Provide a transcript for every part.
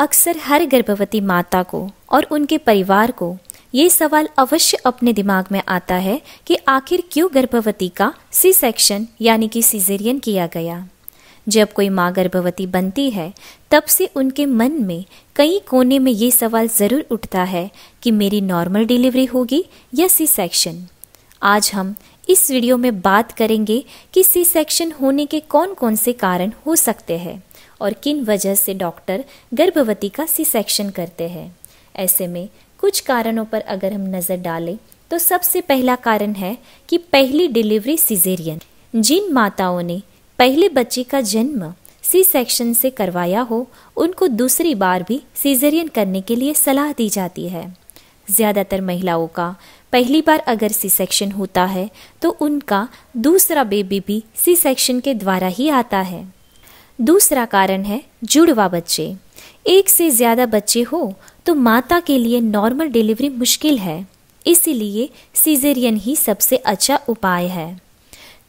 अक्सर हर गर्भवती माता को और उनके परिवार को ये सवाल अवश्य अपने दिमाग में आता है कि आखिर क्यों गर्भवती का सी सेक्शन यानी कि सीजेरियन किया गया जब कोई माँ गर्भवती बनती है तब से उनके मन में कई कोने में ये सवाल ज़रूर उठता है कि मेरी नॉर्मल डिलीवरी होगी या सी सेक्शन आज हम इस वीडियो में बात करेंगे कि सी सेक्शन होने के कौन कौन से कारण हो सकते हैं और किन वजह से डॉक्टर गर्भवती का सी सेक्शन करते हैं ऐसे में कुछ कारणों पर अगर हम नज़र डालें तो सबसे पहला कारण है कि पहली डिलीवरी सिजेरियन जिन माताओं ने पहले बच्चे का जन्म सी सेक्शन से करवाया हो उनको दूसरी बार भी सीजेरियन करने के लिए सलाह दी जाती है ज़्यादातर महिलाओं का पहली बार अगर सी सेक्शन होता है तो उनका दूसरा बेबी भी सी सेक्शन के द्वारा ही आता है दूसरा कारण है जुड़वा बच्चे एक से ज़्यादा बच्चे हो तो माता के लिए नॉर्मल डिलीवरी मुश्किल है इसीलिए सीजेरियन ही सबसे अच्छा उपाय है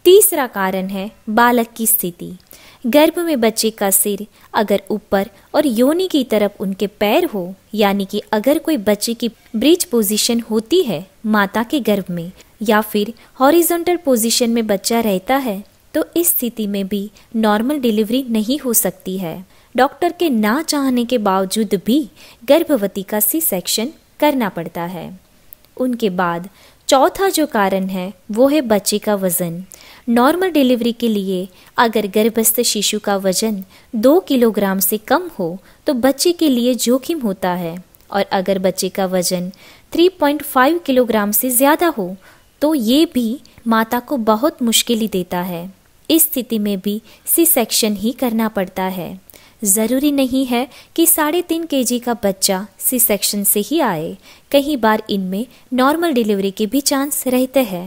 तीसरा कारण है बालक की स्थिति गर्भ में बच्चे का सिर अगर ऊपर और योनि की तरफ उनके पैर हो यानी कि अगर कोई बच्चे की ब्रिज पोजीशन होती है माता के गर्भ में या फिर हॉरिजॉन्टल पोजीशन में बच्चा रहता है तो इस स्थिति में भी नॉर्मल डिलीवरी नहीं हो सकती है डॉक्टर के ना चाहने के बावजूद भी गर्भवती का सी सेक्शन करना पड़ता है उनके बाद चौथा जो कारण है वो है बच्चे का वज़न नॉर्मल डिलीवरी के लिए अगर गर्भस्थ शिशु का वजन दो किलोग्राम से कम हो तो बच्चे के लिए जोखिम होता है और अगर बच्चे का वजन 3.5 किलोग्राम से ज़्यादा हो तो ये भी माता को बहुत मुश्किल देता है इस स्थिति में भी सी सेक्शन ही करना पड़ता है ज़रूरी नहीं है कि साढ़े तीन के जी का बच्चा सी सेक्शन से ही आए कई बार इनमें नॉर्मल डिलीवरी के भी चांस रहते हैं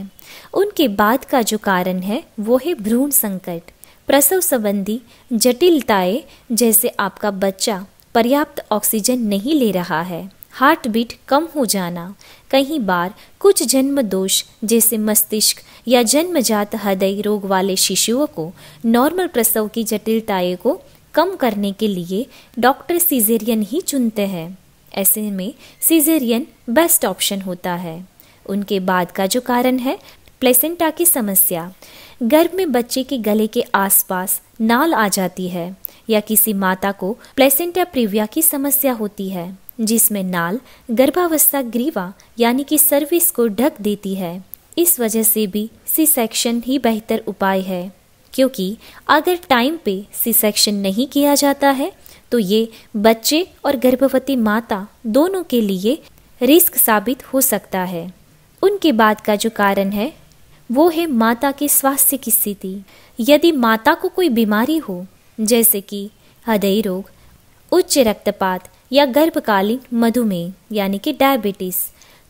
उनके बाद का जो कारण है वो है भ्रूण संकट प्रसव संबंधी जटिलताएं जैसे आपका बच्चा पर्याप्त ऑक्सीजन नहीं ले रहा है हार्ट बीट कम हो जाना कई बार कुछ जन्म दोष जैसे मस्तिष्क या जन्मजात हृदय रोग वाले शिशुओं को नॉर्मल प्रसव की जटिलताएं को कम करने के लिए डॉक्टर सीजेरियन ही चुनते हैं ऐसे में सीजेरियन बेस्ट ऑप्शन होता है उनके बाद का जो कारण है प्लेसेंटा की समस्या गर्भ में बच्चे के गले के आसपास नाल आ जाती है या किसी माता को प्लेसेंटा प्रिविया की समस्या होती है जिसमें नाल गर्भावस्था ग्रीवा यानी कि सर्विस को ढक देती है इस वजह से भी सी सेक्शन ही बेहतर उपाय है क्योंकि अगर टाइम पे सी सेक्शन नहीं किया जाता है तो ये बच्चे और गर्भवती माता दोनों के लिए रिस्क साबित हो सकता है उनके बाद का जो कारण है वो है माता के स्वास्थ्य की स्थिति यदि माता को कोई बीमारी हो जैसे कि हृदय रोग उच्च रक्तपात या गर्भकालीन मधुमेह यानी कि डायबिटीज़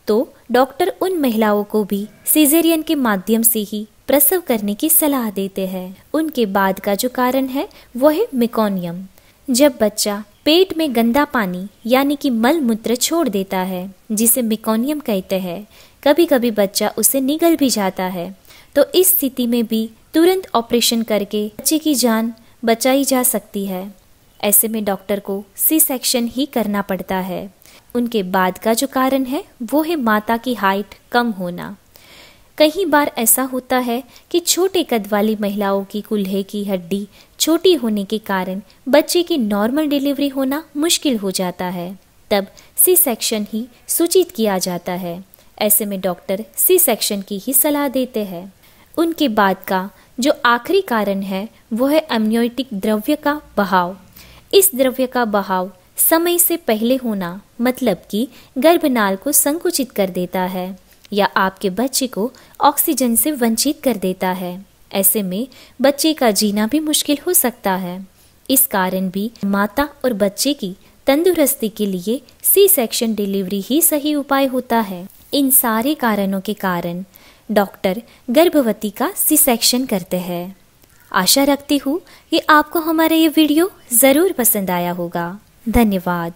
तो डॉक्टर उन महिलाओं को भी सीजेरियन के माध्यम से ही प्रसव करने की सलाह देते हैं उनके बाद का जो कारण है वो है मिकोनियम जब बच्चा पेट में गंदा पानी यानी कि मल मूत्र छोड़ देता है जिसे मिकोनियम कहते हैं कभी कभी बच्चा उसे निगल भी जाता है तो इस स्थिति में भी तुरंत ऑपरेशन करके बच्चे की जान बचाई जा सकती है ऐसे में डॉक्टर को सी सेक्शन ही करना पड़ता है उनके बाद का जो कारण है वो है माता की हाइट कम होना कई बार ऐसा होता है कि छोटे कद वाली महिलाओं की कुल्हे की हड्डी छोटी होने के कारण बच्चे की नॉर्मल डिलीवरी होना मुश्किल हो जाता है तब सी सेक्शन ही सूचित किया जाता है ऐसे में डॉक्टर सी सेक्शन की ही सलाह देते हैं उनके बाद का जो आखिरी कारण है वो है एम्योटिक द्रव्य का बहाव इस द्रव्य का बहाव समय से पहले होना मतलब कि गर्भनाल को संकुचित कर देता है या आपके बच्चे को ऑक्सीजन से वंचित कर देता है ऐसे में बच्चे का जीना भी मुश्किल हो सकता है इस कारण भी माता और बच्चे की तंदुरुस्ती के लिए सी सेक्शन डिलीवरी ही सही उपाय होता है इन सारे कारणों के कारण डॉक्टर गर्भवती का सी सेक्शन करते हैं आशा रखती हूँ कि आपको हमारा ये वीडियो ज़रूर पसंद आया होगा धन्यवाद